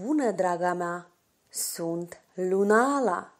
Bună, draga mea! Sunt Lunala!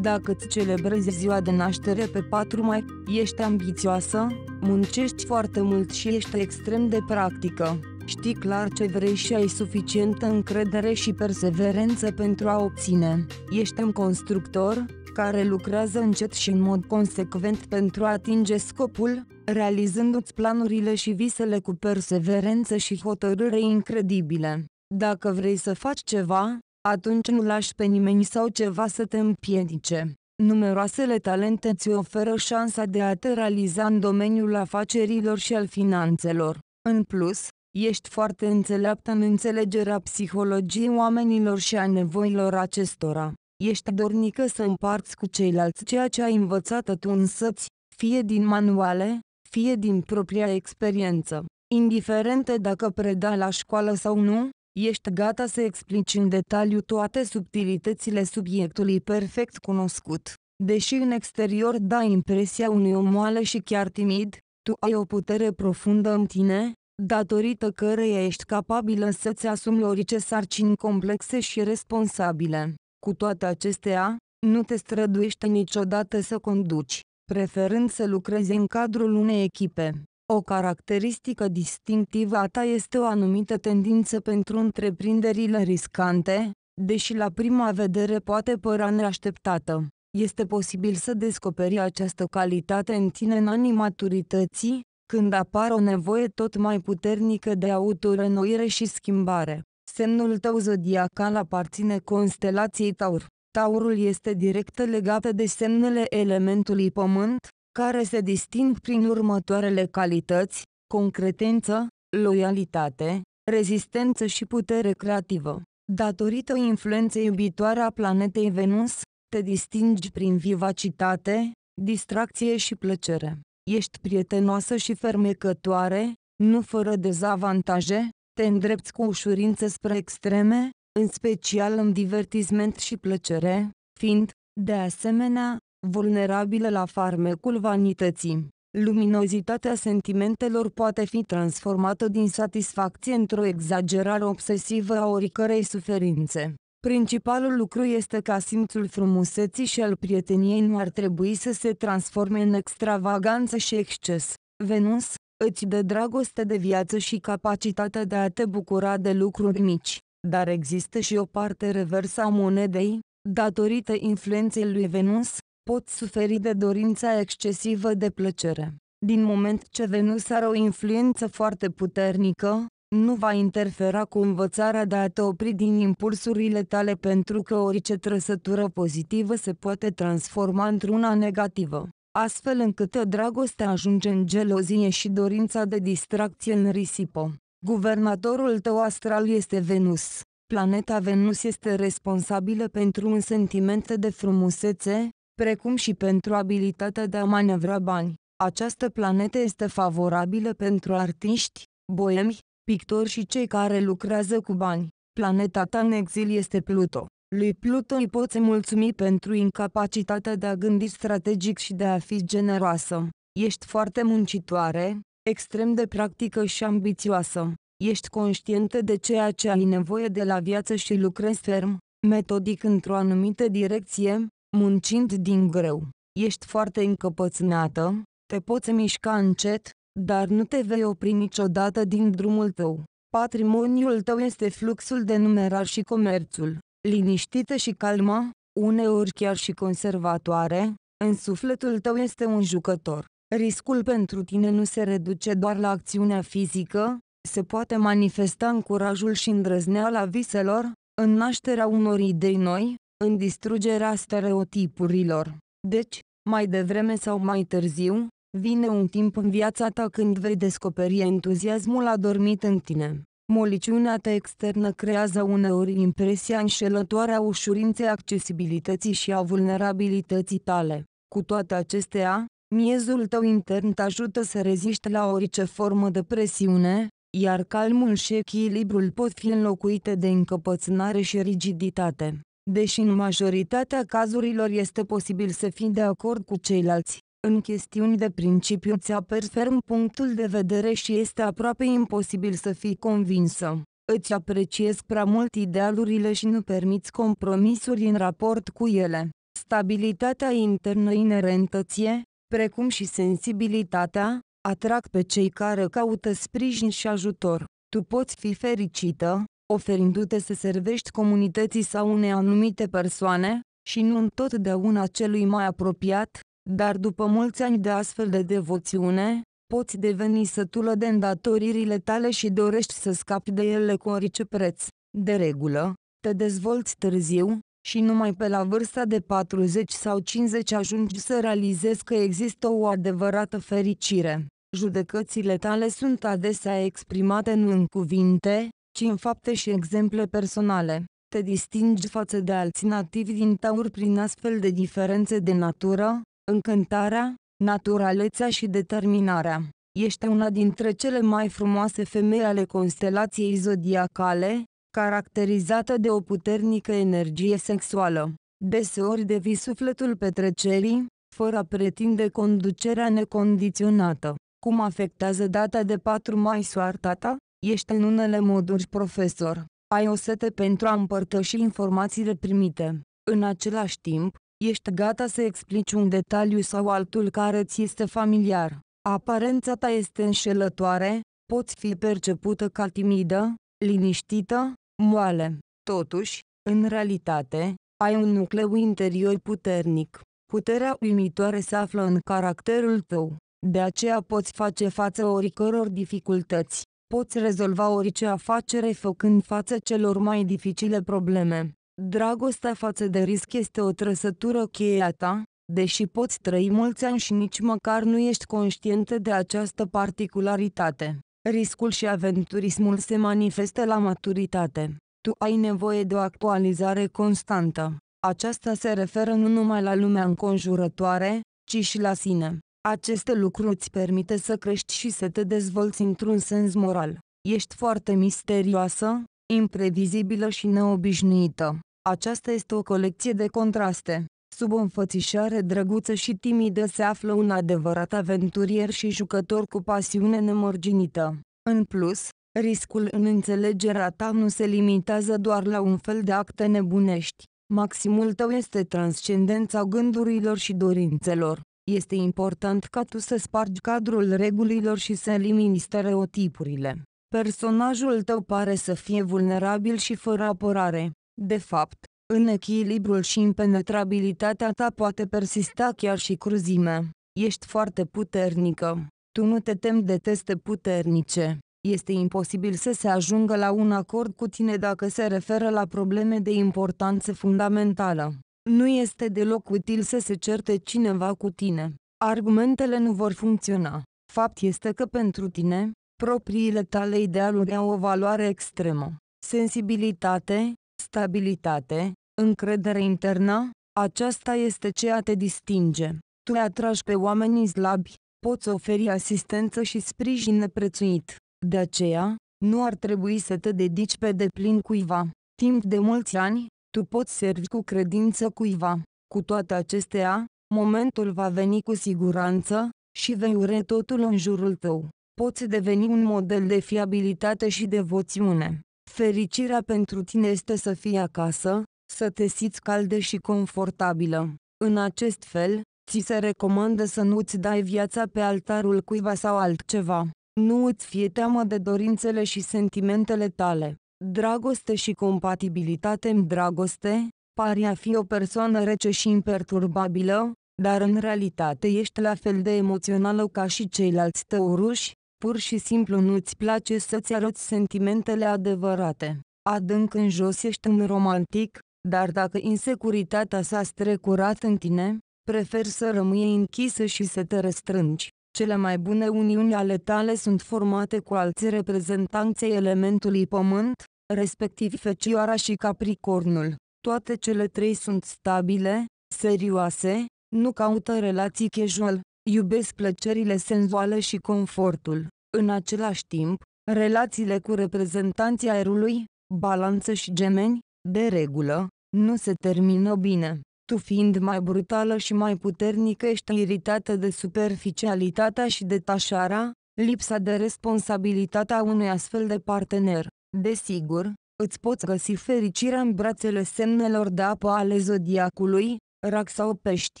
Dacă îți celebrezi ziua de naștere pe 4 mai, ești ambițioasă, muncești foarte mult și ești extrem de practică. Știi clar ce vrei și ai suficientă încredere și perseverență pentru a obține. Ești un constructor, care lucrează încet și în mod consecvent pentru a atinge scopul, realizându-ți planurile și visele cu perseverență și hotărâre incredibile. Dacă vrei să faci ceva, atunci nu lași pe nimeni sau ceva să te împiedice. Numeroasele talente ți oferă șansa de a te realiza în domeniul afacerilor și al finanțelor. În plus, ești foarte înțeleaptă în înțelegerea psihologiei oamenilor și a nevoilor acestora ești dornică să împarți cu ceilalți ceea ce ai învățat tu însăți, fie din manuale, fie din propria experiență. Indiferente dacă preda la școală sau nu, ești gata să explici în detaliu toate subtilitățile subiectului perfect cunoscut. Deși în exterior dai impresia unui om moale și chiar timid, tu ai o putere profundă în tine, datorită căreia ești capabilă să-ți asumi orice sarcini complexe și responsabile. Cu toate acestea, nu te străduiești niciodată să conduci, preferând să lucrezi în cadrul unei echipe. O caracteristică distinctivă a ta este o anumită tendință pentru întreprinderile riscante, deși la prima vedere poate părea neașteptată. Este posibil să descoperi această calitate în tine în anii maturității, când apar o nevoie tot mai puternică de autorenoire și schimbare. Semnul tău zodiacal aparține constelației Taur. Taurul este direct legat de semnele elementului pământ, care se disting prin următoarele calități, concretență, loialitate, rezistență și putere creativă. Datorită influenței iubitoare a planetei Venus, te distingi prin vivacitate, distracție și plăcere. Ești prietenoasă și fermecătoare, nu fără dezavantaje, te îndrepți cu ușurință spre extreme, în special în divertisment și plăcere, fiind, de asemenea, vulnerabilă la farmecul vanității. Luminozitatea sentimentelor poate fi transformată din satisfacție într-o exagerare obsesivă a oricărei suferințe. Principalul lucru este ca simțul frumuseții și al prieteniei nu ar trebui să se transforme în extravaganță și exces. Venus, îți dă dragoste de viață și capacitatea de a te bucura de lucruri mici, dar există și o parte reversă a monedei, datorită influenței lui Venus, pot suferi de dorința excesivă de plăcere. Din moment ce Venus are o influență foarte puternică, nu va interfera cu învățarea de a te opri din impulsurile tale pentru că orice trăsătură pozitivă se poate transforma într-una negativă astfel încât dragostea ajunge în gelozie și dorința de distracție în risipă. Guvernatorul tău astral este Venus. Planeta Venus este responsabilă pentru un sentiment de frumusețe, precum și pentru abilitatea de a manevra bani. Această planetă este favorabilă pentru artiști, boemi, pictori și cei care lucrează cu bani. Planeta ta în exil este Pluto. Lui Pluto îi poți mulțumi pentru incapacitatea de a gândi strategic și de a fi generoasă. Ești foarte muncitoare, extrem de practică și ambițioasă. Ești conștientă de ceea ce ai nevoie de la viață și lucrezi ferm, metodic într-o anumită direcție, muncind din greu. Ești foarte încăpățânată, te poți mișca încet, dar nu te vei opri niciodată din drumul tău. Patrimoniul tău este fluxul de numerar și comerțul liniștită și calmă, uneori chiar și conservatoare, în sufletul tău este un jucător. Riscul pentru tine nu se reduce doar la acțiunea fizică, se poate manifesta în curajul și îndrăzneala viselor, în nașterea unor idei noi, în distrugerea stereotipurilor. Deci, mai devreme sau mai târziu, vine un timp în viața ta când vei descoperi entuziasmul adormit în tine. Moliciunea ta externă creează uneori impresia înșelătoare a ușurinței accesibilității și a vulnerabilității tale. Cu toate acestea, miezul tău intern te ajută să reziști la orice formă de presiune, iar calmul și echilibrul pot fi înlocuite de încăpățânare și rigiditate. Deși în majoritatea cazurilor este posibil să fii de acord cu ceilalți, în chestiuni de principiu ți a ferm punctul de vedere și este aproape imposibil să fii convinsă. Îți apreciez prea mult idealurile și nu permiți compromisuri în raport cu ele. Stabilitatea internă inerentă ție, precum și sensibilitatea, atrag pe cei care caută sprijin și ajutor. Tu poți fi fericită, oferindu-te să servești comunității sau unei anumite persoane, și nu întotdeauna celui mai apropiat, dar după mulți ani de astfel de devoțiune, poți deveni sătulă de îndatoririle tale și dorești să scapi de ele cu orice preț. De regulă, te dezvolți târziu, și numai pe la vârsta de 40 sau 50 ajungi să realizezi că există o adevărată fericire. Judecățile tale sunt adesea exprimate nu în cuvinte, ci în fapte și exemple personale. Te distingi față de alții nativi din taur prin astfel de diferențe de natură, încântarea, naturalețea și determinarea. Ești una dintre cele mai frumoase femei ale constelației zodiacale, caracterizată de o puternică energie sexuală. Deseori devii sufletul petrecerii, fără a pretinde conducerea necondiționată. Cum afectează data de 4 mai soarta ta? Ești în unele moduri profesor. Ai o sete pentru a împărtăși informațiile primite. În același timp, ești gata să explici un detaliu sau altul care ți este familiar. Aparența ta este înșelătoare, poți fi percepută ca timidă, liniștită, moale. Totuși, în realitate, ai un nucleu interior puternic. Puterea uimitoare se află în caracterul tău. De aceea poți face față oricăror dificultăți. Poți rezolva orice afacere făcând față celor mai dificile probleme. Dragostea față de risc este o trăsătură cheie a ta, deși poți trăi mulți ani și nici măcar nu ești conștientă de această particularitate. Riscul și aventurismul se manifestă la maturitate. Tu ai nevoie de o actualizare constantă. Aceasta se referă nu numai la lumea înconjurătoare, ci și la sine. Aceste lucruri îți permite să crești și să te dezvolți într-un sens moral. Ești foarte misterioasă, imprevizibilă și neobișnuită. Aceasta este o colecție de contraste. Sub o înfățișare drăguță și timidă se află un adevărat aventurier și jucător cu pasiune nemărginită. În plus, riscul în înțelegerea ta nu se limitează doar la un fel de acte nebunești. Maximul tău este transcendența gândurilor și dorințelor. Este important ca tu să spargi cadrul regulilor și să elimini stereotipurile. Personajul tău pare să fie vulnerabil și fără apărare. De fapt, în echilibrul și impenetrabilitatea ta poate persista chiar și cruzime. Ești foarte puternică. Tu nu te temi de teste puternice. Este imposibil să se ajungă la un acord cu tine dacă se referă la probleme de importanță fundamentală. Nu este deloc util să se certe cineva cu tine. Argumentele nu vor funcționa. Fapt este că pentru tine, propriile tale idealuri au o valoare extremă. Sensibilitate, stabilitate, încredere internă, aceasta este ceea te distinge. Tu atragi pe oamenii slabi, poți oferi asistență și sprijin neprețuit. De aceea, nu ar trebui să te dedici pe deplin cuiva. Timp de mulți ani, tu poți servi cu credință cuiva. Cu toate acestea, momentul va veni cu siguranță și vei ure totul în jurul tău. Poți deveni un model de fiabilitate și devoțiune. Fericirea pentru tine este să fii acasă, să te siți caldă și confortabilă. În acest fel, ți se recomandă să nu-ți dai viața pe altarul cuiva sau altceva. Nu îți fie teamă de dorințele și sentimentele tale. Dragoste și compatibilitate în dragoste, pari a fi o persoană rece și imperturbabilă, dar în realitate ești la fel de emoțională ca și ceilalți tăuruși, Pur și simplu nu-ți place să-ți arăți sentimentele adevărate. Adânc în jos ești un romantic, dar dacă insecuritatea s-a strecurat în tine, prefer să rămâi închisă și să te restrângi. Cele mai bune uniuni ale tale sunt formate cu alți reprezentanți elementului pământ, respectiv fecioara și capricornul. Toate cele trei sunt stabile, serioase, nu caută relații casual, Iubesc plăcerile senzuale și confortul. În același timp, relațiile cu reprezentanții aerului, balanță și gemeni, de regulă, nu se termină bine. Tu fiind mai brutală și mai puternică ești iritată de superficialitatea și detașarea, lipsa de responsabilitatea unui astfel de partener. Desigur, îți poți găsi fericirea în brațele semnelor de apă ale zodiacului, rac sau pești.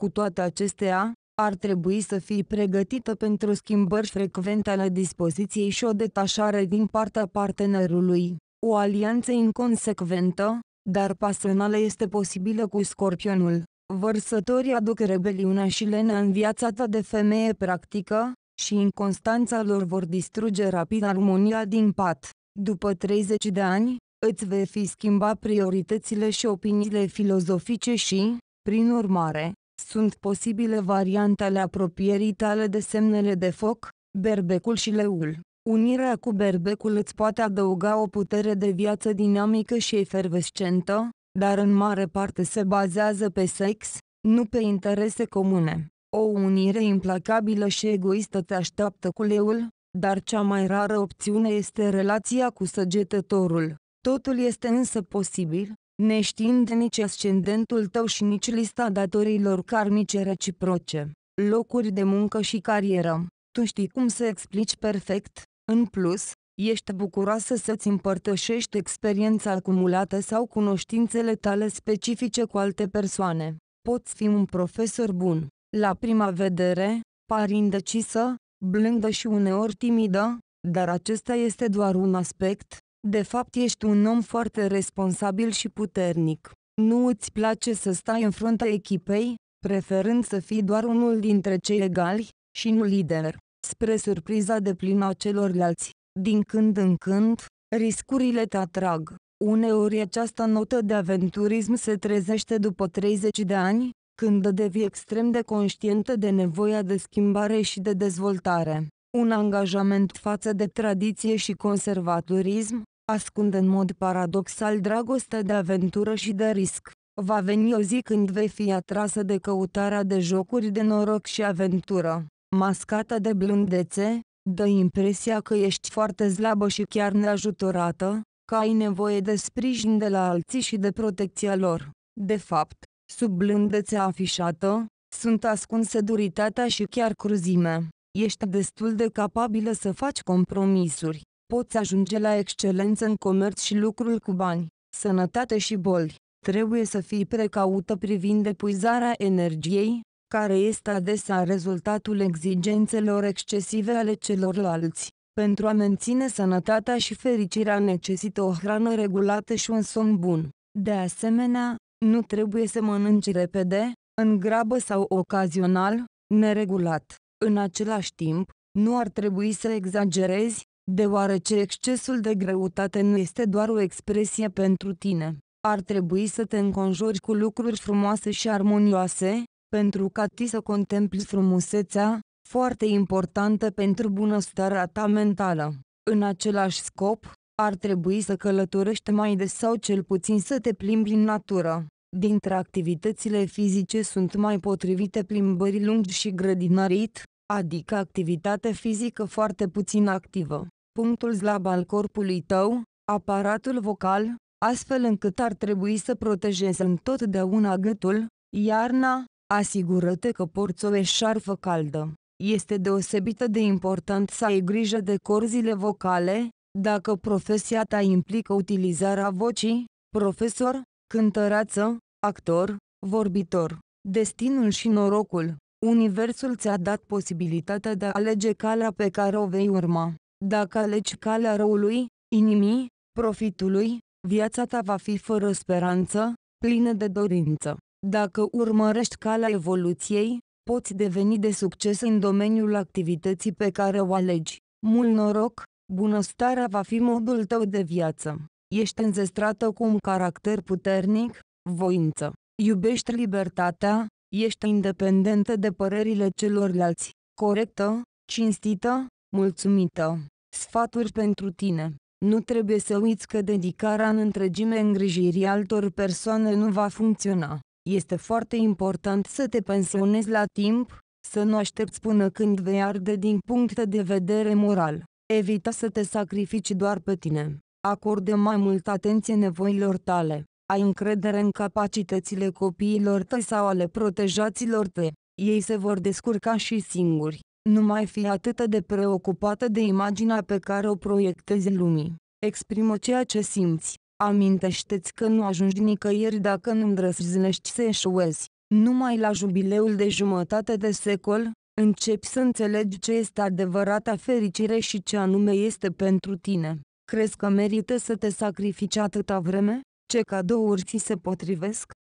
Cu toate acestea, ar trebui să fie pregătită pentru schimbări frecvente ale dispoziției și o detașare din partea partenerului. O alianță inconsecventă, dar pasională este posibilă cu scorpionul. Vărsătorii aduc rebeliunea și lenea în viața ta de femeie practică, și inconstanța lor vor distruge rapid armonia din pat. După 30 de ani, îți vei fi schimba prioritățile și opiniile filozofice și, prin urmare, sunt posibile variante ale apropierii tale de semnele de foc, berbecul și leul. Unirea cu berbecul îți poate adăuga o putere de viață dinamică și efervescentă, dar în mare parte se bazează pe sex, nu pe interese comune. O unire implacabilă și egoistă te așteaptă cu leul, dar cea mai rară opțiune este relația cu săgetătorul. Totul este însă posibil, neștiind nici ascendentul tău și nici lista datorilor karmice reciproce, locuri de muncă și carieră. Tu știi cum să explici perfect, în plus, ești bucuroasă să-ți împărtășești experiența acumulată sau cunoștințele tale specifice cu alte persoane. Poți fi un profesor bun. La prima vedere, pari indecisă, blândă și uneori timidă, dar acesta este doar un aspect, de fapt ești un om foarte responsabil și puternic. Nu îți place să stai în fruntea echipei, preferând să fii doar unul dintre cei egali, și nu lider. Spre surpriza de plină a celorlalți, din când în când, riscurile te atrag. Uneori această notă de aventurism se trezește după 30 de ani, când devii extrem de conștientă de nevoia de schimbare și de dezvoltare. Un angajament față de tradiție și conservatorism, ascund în mod paradoxal dragostea de aventură și de risc. Va veni o zi când vei fi atrasă de căutarea de jocuri de noroc și aventură, mascată de blândețe, dă impresia că ești foarte slabă și chiar neajutorată, că ai nevoie de sprijin de la alții și de protecția lor. De fapt, sub blândețea afișată, sunt ascunse duritatea și chiar cruzime. Ești destul de capabilă să faci compromisuri, poți ajunge la excelență în comerț și lucrul cu bani, sănătate și boli. Trebuie să fii precaută privind depuizarea energiei, care este adesea rezultatul exigențelor excesive ale celorlalți. Pentru a menține sănătatea și fericirea necesită o hrană regulată și un somn bun. De asemenea, nu trebuie să mănânci repede, în grabă sau ocazional, neregulat. În același timp, nu ar trebui să exagerezi, deoarece excesul de greutate nu este doar o expresie pentru tine. Ar trebui să te înconjori cu lucruri frumoase și armonioase, pentru ca ti să contempli frumusețea, foarte importantă pentru bunăstarea ta mentală. În același scop, ar trebui să călătorești mai des sau cel puțin să te plimbi în natură. Dintre activitățile fizice sunt mai potrivite plimbări lungi și grădinarit, adică activitate fizică foarte puțin activă punctul slab al corpului tău, aparatul vocal, astfel încât ar trebui să protejezi întotdeauna gâtul, iarna, asigură-te că porți o eșarfă caldă. Este deosebită de important să ai grijă de corzile vocale, dacă profesia ta implică utilizarea vocii, profesor, cântăreață, actor, vorbitor. Destinul și norocul Universul ți-a dat posibilitatea de a alege calea pe care o vei urma. Dacă alegi calea răului, inimii, profitului, viața ta va fi fără speranță, plină de dorință. Dacă urmărești calea evoluției, poți deveni de succes în domeniul activității pe care o alegi. Mult noroc, bunăstarea va fi modul tău de viață. Ești înzestrată cu un caracter puternic, voință. Iubești libertatea, ești independentă de părerile celorlalți, corectă, cinstită, mulțumită. Sfaturi pentru tine. Nu trebuie să uiți că dedicarea în întregime îngrijirii altor persoane nu va funcționa. Este foarte important să te pensionezi la timp, să nu aștepți până când vei arde din punct de vedere moral. Evita să te sacrifici doar pe tine. Acordă mai mult atenție nevoilor tale. Ai încredere în capacitățile copiilor tăi sau ale protejaților tăi. Ei se vor descurca și singuri nu mai fi atât de preocupată de imaginea pe care o proiectezi lumii. Exprimă ceea ce simți. Amintește-ți că nu ajungi nicăieri dacă nu îndrăznești să eșuezi. Numai la jubileul de jumătate de secol, începi să înțelegi ce este adevărata fericire și ce anume este pentru tine. Crezi că merită să te sacrifici atâta vreme? Ce cadouri ți se potrivesc?